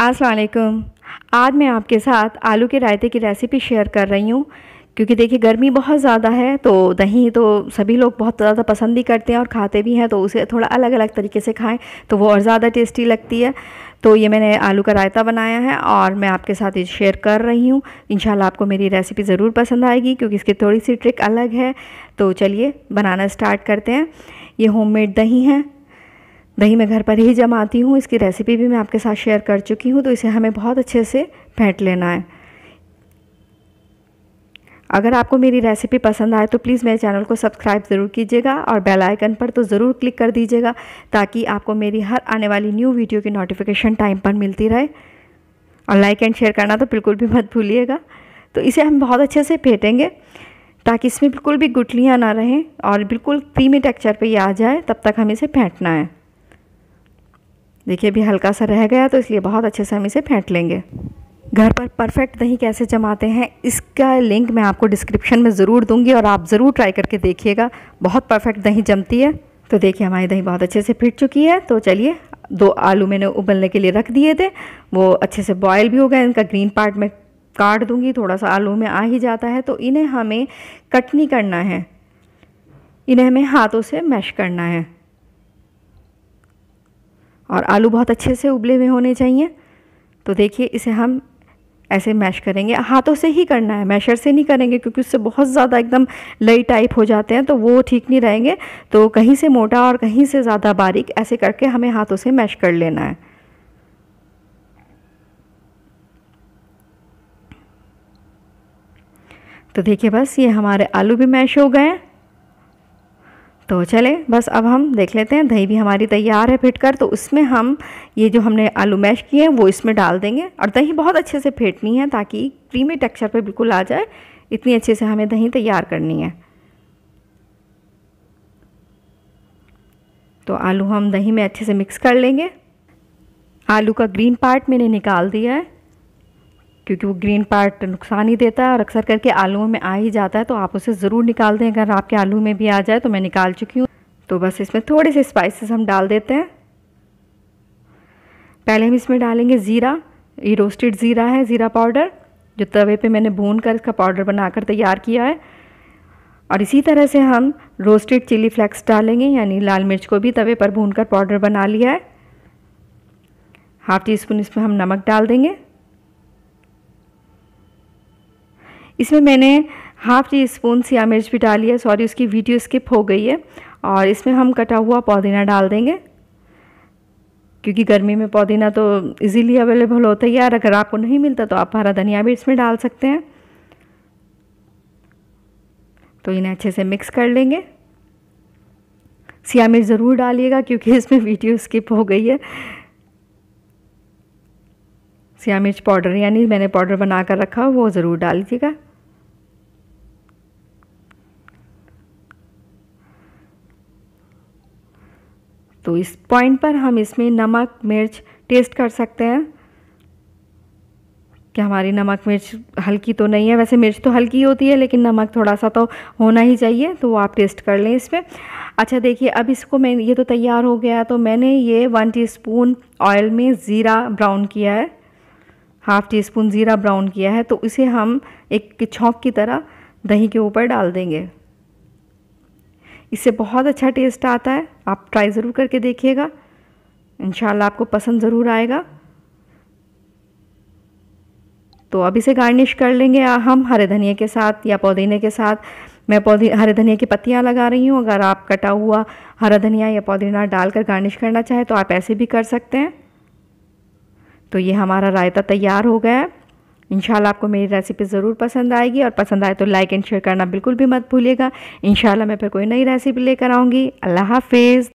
असलकम आज मैं आपके साथ आलू के रायते की रेसिपी शेयर कर रही हूँ क्योंकि देखिए गर्मी बहुत ज़्यादा है तो दही तो सभी लोग बहुत ज़्यादा पसंद ही करते हैं और खाते भी हैं तो उसे थोड़ा अलग अलग तरीके से खाएं तो वो और ज़्यादा टेस्टी लगती है तो ये मैंने आलू का रायता बनाया है और मैं आपके साथ ये शेयर कर रही हूँ इन आपको मेरी रेसिपी ज़रूर पसंद आएगी क्योंकि इसकी थोड़ी सी ट्रिक अलग है तो चलिए बनाना स्टार्ट करते हैं ये होममेड दही है दही मैं घर पर ही जमाती हूँ इसकी रेसिपी भी मैं आपके साथ शेयर कर चुकी हूँ तो इसे हमें बहुत अच्छे से फेंट लेना है अगर आपको मेरी रेसिपी पसंद आए तो प्लीज़ मेरे चैनल को सब्सक्राइब ज़रूर कीजिएगा और बेल आइकन पर तो ज़रूर क्लिक कर दीजिएगा ताकि आपको मेरी हर आने वाली न्यू वीडियो की नोटिफिकेशन टाइम पर मिलती रहे और लाइक एंड शेयर करना तो बिल्कुल भी मत भूलिएगा तो इसे हम बहुत अच्छे से फेंटेंगे ताकि इसमें बिल्कुल भी गुटलियाँ ना रहें और बिल्कुल क्रीमी टेक्चर पर ये आ जाए तब तक हम इसे फेंटना है देखिए अभी हल्का सा रह गया तो इसलिए बहुत अच्छे से हम इसे फेंट लेंगे घर पर परफेक्ट दही कैसे जमाते हैं इसका लिंक मैं आपको डिस्क्रिप्शन में ज़रूर दूंगी और आप ज़रूर ट्राई करके देखिएगा बहुत परफेक्ट दही जमती है तो देखिए हमारी दही बहुत अच्छे से फिट चुकी है तो चलिए दो आलू मैंने उबलने के लिए रख दिए थे वो अच्छे से बॉयल भी हो गए इनका ग्रीन पार्ट मैं काट दूँगी थोड़ा सा आलू में आ ही जाता है तो इन्हें हमें कट नहीं करना है इन्हें हमें हाथों से मैश करना है और आलू बहुत अच्छे से उबले हुए होने चाहिए तो देखिए इसे हम ऐसे मैश करेंगे हाथों से ही करना है मैशर से नहीं करेंगे क्योंकि उससे बहुत ज़्यादा एकदम लई टाइप हो जाते हैं तो वो ठीक नहीं रहेंगे तो कहीं से मोटा और कहीं से ज़्यादा बारीक ऐसे करके हमें हाथों से मैश कर लेना है तो देखिए बस ये हमारे आलू भी मैश हो गए हैं तो चले बस अब हम देख लेते हैं दही भी हमारी तैयार है फिट कर तो उसमें हम ये जो हमने आलू मैश किए हैं वो इसमें डाल देंगे और दही बहुत अच्छे से फेंटनी है ताकि क्रीमी टेक्सचर पे बिल्कुल आ जाए इतनी अच्छे से हमें दही तैयार करनी है तो आलू हम दही में अच्छे से मिक्स कर लेंगे आलू का ग्रीन पार्ट मैंने निकाल दिया है क्योंकि वो ग्रीन पार्ट नुकसान ही देता है और अक्सर करके आलूओं में आ ही जाता है तो आप उसे ज़रूर निकाल दें अगर आपके आलू में भी आ जाए तो मैं निकाल चुकी हूँ तो बस इसमें थोड़े से स्पाइसेस हम डाल देते हैं पहले हम इसमें डालेंगे ज़ीरा ये रोस्टेड ज़ीरा है ज़ीरा पाउडर जो तवे पर मैंने भून कर इसका पाउडर बनाकर तैयार किया है और इसी तरह से हम रोस्टेड चिली फ्लेक्स डालेंगे यानी लाल मिर्च को भी तवे पर भून कर पाउडर बना लिया है हाफ टी स्पून इसमें हम नमक डाल देंगे इसमें मैंने हाफ़ टी स्पून सिया मिर्च भी डाली है सॉरी उसकी वीडियो स्किप हो गई है और इसमें हम कटा हुआ पुदीना डाल देंगे क्योंकि गर्मी में पुदीना तो इजीली अवेलेबल होता है यार अगर आपको नहीं मिलता तो आप हरा धनिया भी इसमें डाल सकते हैं तो इन्हें अच्छे से मिक्स कर लेंगे सिया मिर्च ज़रूर डालिएगा क्योंकि इसमें वीडियो स्किप हो गई है सिया मिर्च पाउडर यानी मैंने पाउडर बना कर रखा वो ज़रूर डाल दीजिएगा तो इस पॉइंट पर हम इसमें नमक मिर्च टेस्ट कर सकते हैं कि हमारी नमक मिर्च हल्की तो नहीं है वैसे मिर्च तो हल्की होती है लेकिन नमक थोड़ा सा तो होना ही चाहिए तो वो आप टेस्ट कर लें इसमें अच्छा देखिए अब इसको मैं ये तो तैयार हो गया तो मैंने ये वन टीस्पून ऑयल में ज़ीरा ब्राउन किया है हाफ़ टी स्पून ज़ीरा ब्राउन किया है तो इसे हम एक छौंक की तरह दही के ऊपर डाल देंगे इससे बहुत अच्छा टेस्ट आता है आप ट्राई ज़रूर करके देखिएगा इन आपको पसंद ज़रूर आएगा तो अब इसे गार्निश कर लेंगे हम हरे धनिया के साथ या पुदीने के साथ मैं पौधे हरे धनिया की पत्तियाँ लगा रही हूँ अगर आप कटा हुआ हरा धनिया या पुदीना डालकर गार्निश करना चाहें तो आप ऐसे भी कर सकते हैं तो ये हमारा रायता तैयार हो गया है इन आपको मेरी रेसिपी ज़रूर पसंद आएगी और पसंद आए तो लाइक एंड शेयर करना बिल्कुल भी मत भूलिएगा इन मैं फिर कोई नई रेसिपी लेकर आऊँगी अल्लाह हाफिज़